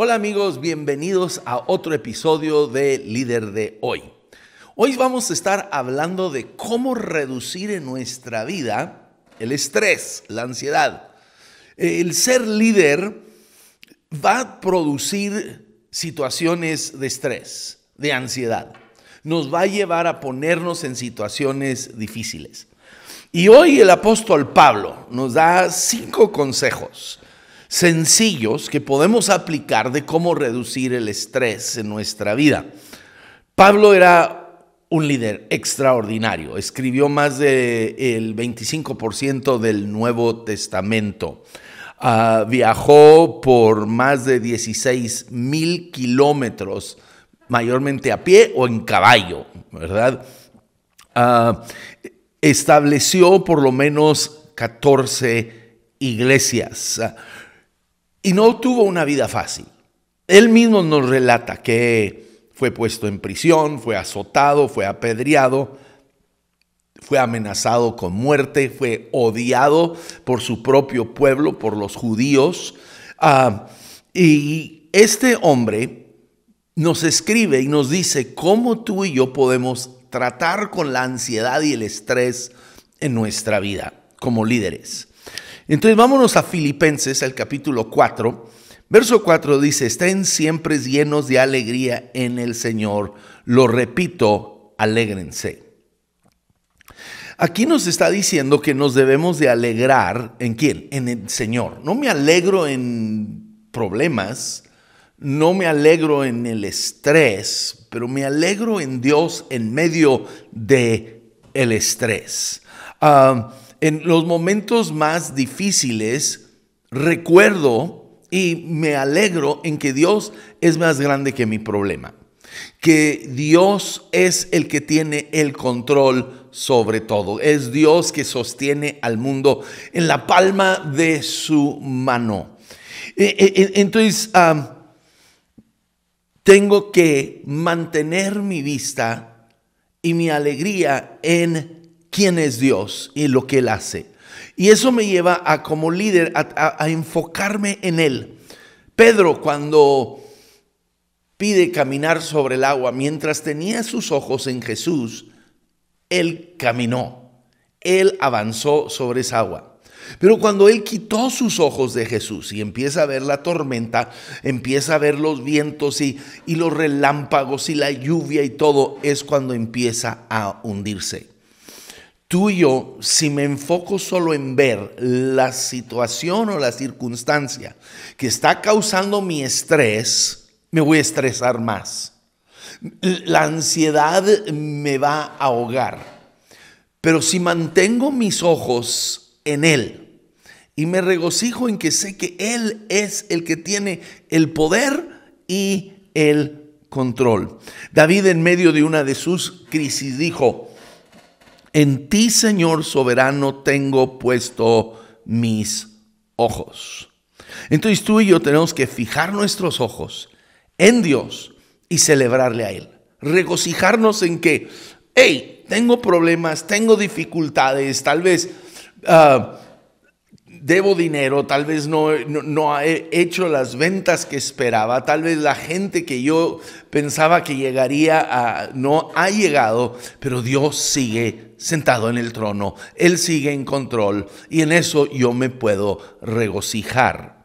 Hola amigos, bienvenidos a otro episodio de Líder de hoy. Hoy vamos a estar hablando de cómo reducir en nuestra vida el estrés, la ansiedad. El ser líder va a producir situaciones de estrés, de ansiedad. Nos va a llevar a ponernos en situaciones difíciles. Y hoy el apóstol Pablo nos da cinco consejos sencillos que podemos aplicar de cómo reducir el estrés en nuestra vida. Pablo era un líder extraordinario, escribió más del 25% del Nuevo Testamento. Ah, viajó por más de 16 mil kilómetros, mayormente a pie o en caballo, ¿verdad? Ah, estableció por lo menos 14 iglesias y no tuvo una vida fácil. Él mismo nos relata que fue puesto en prisión, fue azotado, fue apedreado, fue amenazado con muerte, fue odiado por su propio pueblo, por los judíos. Ah, y este hombre nos escribe y nos dice cómo tú y yo podemos tratar con la ansiedad y el estrés en nuestra vida como líderes. Entonces vámonos a Filipenses, al capítulo 4. Verso 4 dice, estén siempre llenos de alegría en el Señor. Lo repito, alégrense. Aquí nos está diciendo que nos debemos de alegrar en quién? En el Señor. No me alegro en problemas, no me alegro en el estrés, pero me alegro en Dios en medio de el estrés. Ah, en los momentos más difíciles recuerdo y me alegro en que Dios es más grande que mi problema, que Dios es el que tiene el control sobre todo, es Dios que sostiene al mundo en la palma de su mano. E, e, e, entonces, tengo que mantener mi vista y mi alegría en quién es Dios y lo que Él hace. Y eso me lleva a como líder a, enfocarme en Él. Pedro cuando pide caminar sobre el agua, mientras tenía sus ojos en Jesús, Él caminó, Él avanzó sobre esa agua. Pero cuando él quitó sus ojos de Jesús y empieza a ver la tormenta, empieza a ver los vientos y, los relámpagos y la lluvia y todo, es cuando empieza a hundirse tú y yo, si me enfoco solo en ver la situación o la circunstancia que está causando mi estrés, me voy a estresar más. La ansiedad me va a ahogar. Pero si mantengo mis ojos en Él y me regocijo en que sé que Él es el que tiene el poder y el control. David en medio de una de sus crisis dijo, en ti, Señor soberano, tengo puesto mis ojos. Entonces tú y yo tenemos que fijar nuestros ojos en Dios y celebrarle a Él. Regocijarnos en que, hey, tengo problemas, tengo dificultades, tal vez... Ah, debo dinero, tal vez no, he hecho las ventas que esperaba, tal vez la gente que yo pensaba que llegaría no ha llegado, pero Dios sigue sentado en el trono, Él sigue en control y en eso yo me puedo regocijar.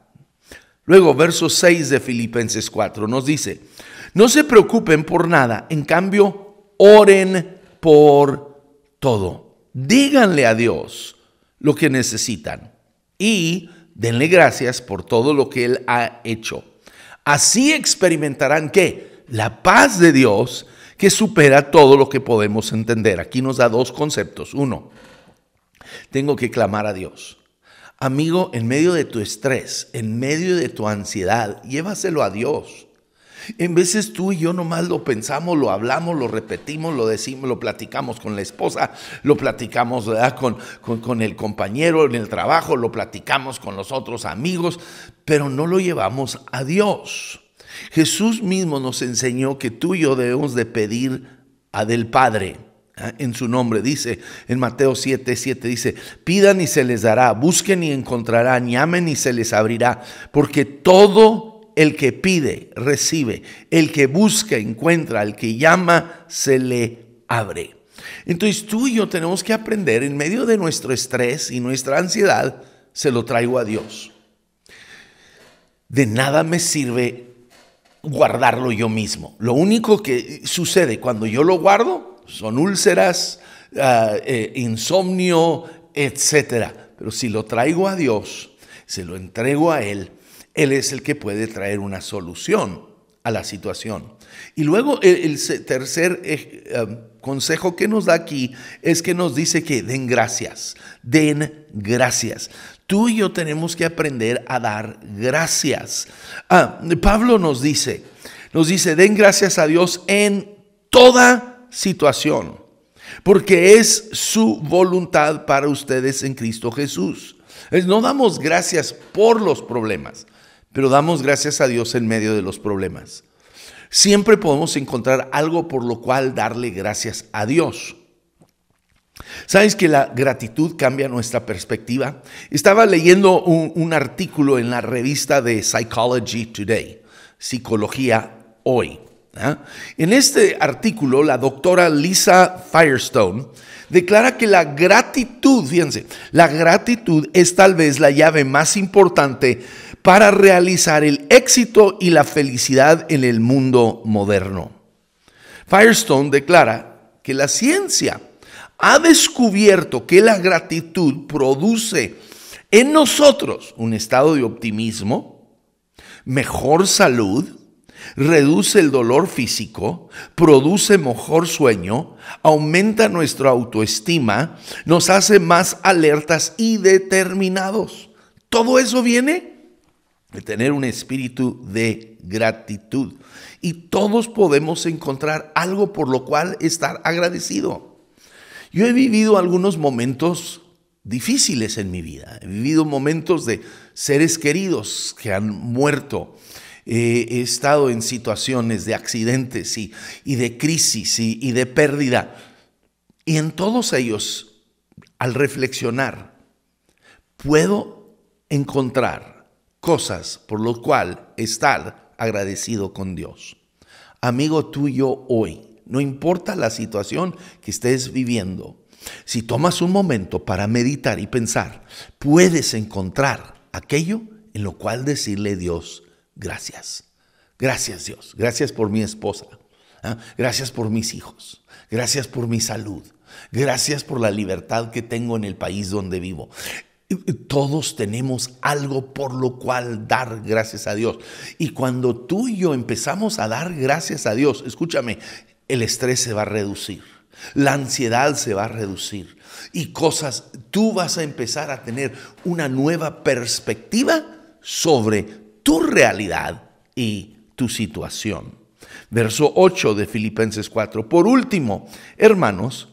Luego, verso 6 de Filipenses 4 nos dice, no se preocupen por nada, en cambio, oren por todo. Díganle a Dios lo que necesitan y denle gracias por todo lo que Él ha hecho. Así experimentarán que la paz de Dios que supera todo lo que podemos entender. Aquí nos da dos conceptos. Uno, tengo que clamar a Dios. Amigo, en medio de tu estrés, en medio de tu ansiedad, llévaselo a Dios. En veces tú y yo nomás lo pensamos, lo hablamos, lo repetimos, lo decimos, lo platicamos con la esposa, lo platicamos con, con, el compañero en el trabajo, lo platicamos con los otros amigos, pero no lo llevamos a Dios. Jesús mismo nos enseñó que tú y yo debemos de pedir a del Padre. ¿ah? En su nombre dice, en Mateo 7, 7 dice, pidan y se les dará, busquen y encontrarán, llamen y se les abrirá, porque todo el que pide, recibe, el que busca, encuentra, el que llama, se le abre. Entonces tú y yo tenemos que aprender en medio de nuestro estrés y nuestra ansiedad, se lo traigo a Dios. De nada me sirve guardarlo yo mismo. Lo único que sucede cuando yo lo guardo son úlceras, ah, eh, insomnio, etc. Pero si lo traigo a Dios, se lo entrego a Él, él es el que puede traer una solución a la situación. Y luego el, tercer eh, um, consejo que nos da aquí es que nos dice que den gracias, den gracias. Tú y yo tenemos que aprender a dar gracias. Ah, Pablo nos dice, nos dice, den gracias a Dios en toda situación, porque es su voluntad para ustedes en Cristo Jesús. No damos gracias por los problemas, pero damos gracias a Dios en medio de los problemas. Siempre podemos encontrar algo por lo cual darle gracias a Dios. ¿Sabes que la gratitud cambia nuestra perspectiva? Estaba leyendo un, artículo en la revista de Psychology Today, Psicología Hoy. ¿ah? En este artículo, la doctora Lisa Firestone declara que la gratitud, fíjense, la gratitud es tal vez la llave más importante para realizar el éxito y la felicidad en el mundo moderno. Firestone declara que la ciencia ha descubierto que la gratitud produce en nosotros un estado de optimismo, mejor salud, reduce el dolor físico, produce mejor sueño, aumenta nuestra autoestima, nos hace más alertas y determinados. Todo eso viene de tener un espíritu de gratitud. Y todos podemos encontrar algo por lo cual estar agradecido. Yo he vivido algunos momentos difíciles en mi vida. He vivido momentos de seres queridos que han muerto. he estado en situaciones de accidentes y, de crisis y, y de pérdida. Y en todos ellos, al reflexionar, puedo encontrar cosas por lo cual estar agradecido con Dios. Amigo tuyo hoy, no importa la situación que estés viviendo, si tomas un momento para meditar y pensar, puedes encontrar aquello en lo cual decirle Dios, gracias. Gracias Dios, gracias por mi esposa, ¿ah? gracias por mis hijos, gracias por mi salud, gracias por la libertad que tengo en el país donde vivo, todos tenemos algo por lo cual dar gracias a Dios. Y cuando tú y yo empezamos a dar gracias a Dios, escúchame, el estrés se va a reducir, la ansiedad se va a reducir y cosas, tú vas a empezar a tener una nueva perspectiva sobre tu realidad y tu situación. Verso 8 de Filipenses 4. Por último, hermanos,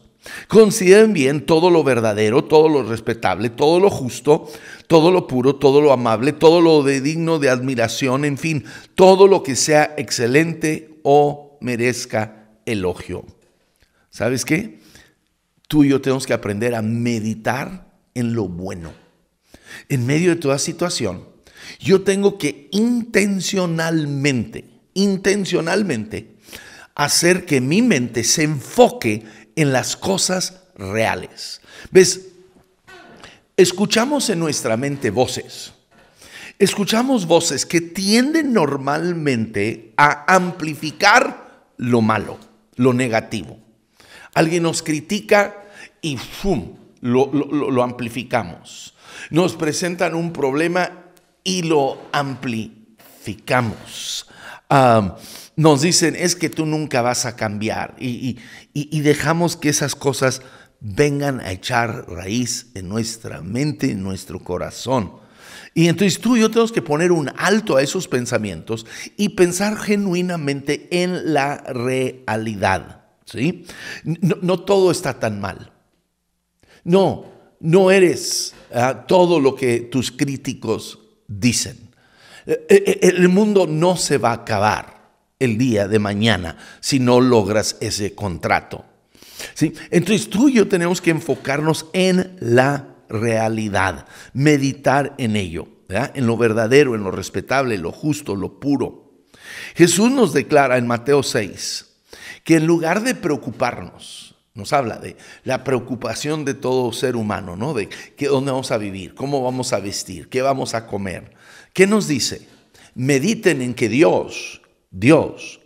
Consideren bien todo lo verdadero, todo lo respetable, todo lo justo, todo lo puro, todo lo amable, todo lo digno de admiración, en fin, todo lo que sea excelente o merezca elogio. ¿Sabes qué? Tú y yo tenemos que aprender a meditar en lo bueno. En medio de toda situación, yo tengo que intencionalmente, intencionalmente, hacer que mi mente se enfoque en las cosas reales. ¿Ves? Escuchamos en nuestra mente voces. Escuchamos voces que tienden normalmente a amplificar lo malo, lo negativo. Alguien nos critica y ¡fum! Lo, lo amplificamos. Nos presentan un problema y lo amplificamos nos dicen, es que tú nunca vas a cambiar. Y, dejamos que esas cosas vengan a echar raíz en nuestra mente, en nuestro corazón. Y entonces tú y yo tenemos que poner un alto a esos pensamientos y pensar genuinamente en la realidad. ¿sí? No, todo está tan mal. No, no eres ah, todo lo que tus críticos dicen. Eh, eh, eh, el mundo no se va a acabar el día de mañana si no logras ese contrato. ¿Sí? Entonces tú y yo tenemos que enfocarnos en la realidad, meditar en ello, en lo verdadero, en lo respetable, lo justo, lo puro. Jesús nos declara en Mateo 6 que en lugar de preocuparnos, nos habla de la preocupación de todo ser humano, ¿no? De dónde vamos a vivir, cómo vamos a vestir, qué vamos a comer. ¿Qué nos dice? Mediten en que Dios, Dios,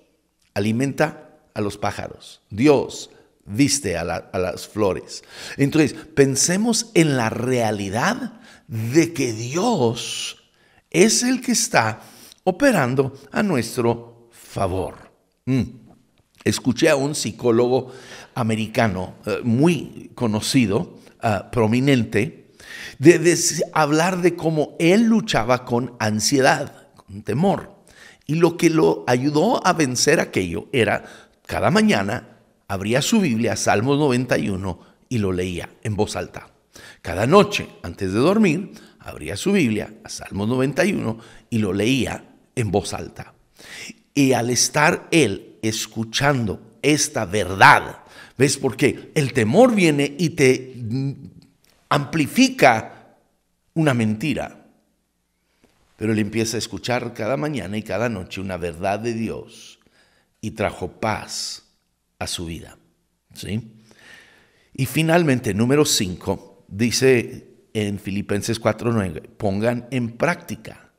alimenta a los pájaros. Dios viste a, las flores. Entonces, pensemos en la realidad de que Dios es el que está operando a nuestro favor. Mm. Escuché a un psicólogo americano eh, muy conocido, eh, prominente, de, hablar de cómo él luchaba con ansiedad, con temor. Y lo que lo ayudó a vencer aquello era, cada mañana abría su Biblia, Salmos 91, y lo leía en voz alta. Cada noche, antes de dormir, abría su Biblia, a Salmos 91, y lo leía en voz alta. Y al estar él escuchando esta verdad, ¿ves por qué? El temor viene y te amplifica una mentira. Pero él empieza a escuchar cada mañana y cada noche una verdad de Dios y trajo paz a su vida. ¿sí? Y finalmente, número 5, dice en Filipenses 4:9, pongan en práctica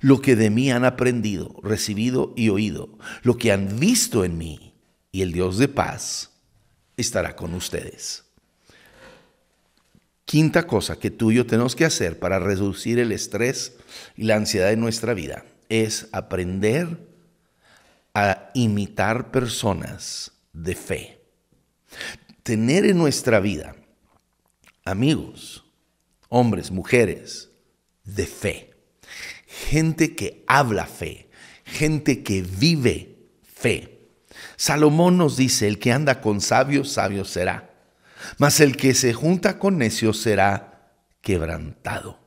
lo que de mí han aprendido, recibido y oído, lo que han visto en mí, y el Dios de paz estará con ustedes. Quinta cosa que tú y yo tenemos que hacer para reducir el estrés y la ansiedad en nuestra vida es aprender a imitar personas de fe. Tener en nuestra vida amigos, hombres, mujeres de fe. Gente que habla fe, gente que vive fe. Salomón nos dice, el que anda con sabios, sabio será mas el que se junta con necios será quebrantado.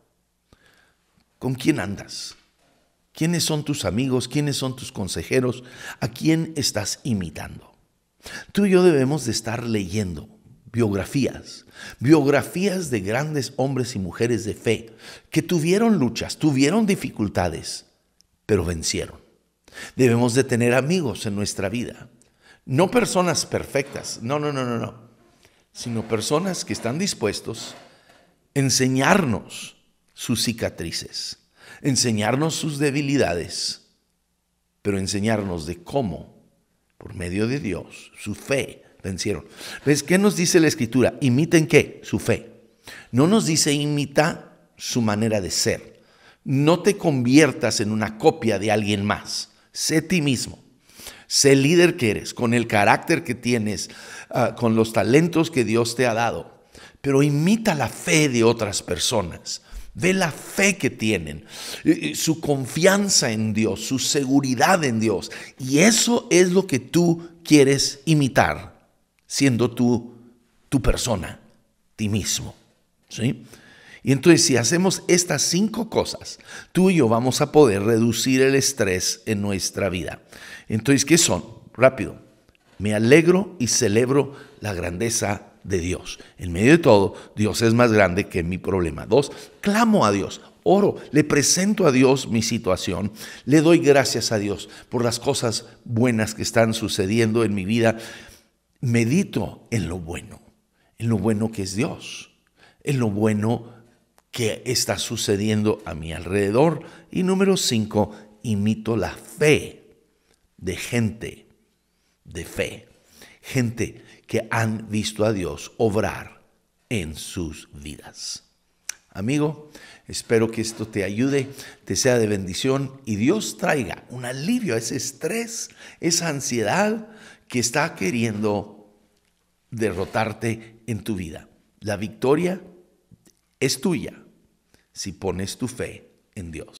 ¿Con quién andas? ¿Quiénes son tus amigos? ¿Quiénes son tus consejeros? ¿A quién estás imitando? Tú y yo debemos de estar leyendo biografías, biografías de grandes hombres y mujeres de fe que tuvieron luchas, tuvieron dificultades, pero vencieron. Debemos de tener amigos en nuestra vida, no personas perfectas, no, no, no, no, no, sino personas que están dispuestos a enseñarnos sus cicatrices, enseñarnos sus debilidades, pero enseñarnos de cómo, por medio de Dios, su fe vencieron. ¿Ves qué nos dice la Escritura? Imiten qué? Su fe. No nos dice imita su manera de ser. No te conviertas en una copia de alguien más. Sé ti mismo. Sé líder que eres, con el carácter que tienes, ah, con los talentos que Dios te ha dado, pero imita la fe de otras personas. Ve la fe que tienen, su confianza en Dios, su seguridad en Dios. Y eso es lo que tú quieres imitar, siendo tú tu persona, ti mismo. ¿sí? Y entonces si hacemos estas cinco cosas, tú y yo vamos a poder reducir el estrés en nuestra vida. Entonces, ¿qué son? Rápido. Me alegro y celebro la grandeza de Dios. En medio de todo, Dios es más grande que mi problema. Dos, clamo a Dios, oro, le presento a Dios mi situación, le doy gracias a Dios por las cosas buenas que están sucediendo en mi vida. Medito en lo bueno, en lo bueno que es Dios, en lo bueno que está sucediendo a mi alrededor. Y número cinco, imito la fe de gente de fe, gente que han visto a Dios obrar en sus vidas. Amigo, espero que esto te ayude, te sea de bendición y Dios traiga un alivio a ese estrés, esa ansiedad que está queriendo derrotarte en tu vida. La victoria es tuya si pones tu fe en Dios.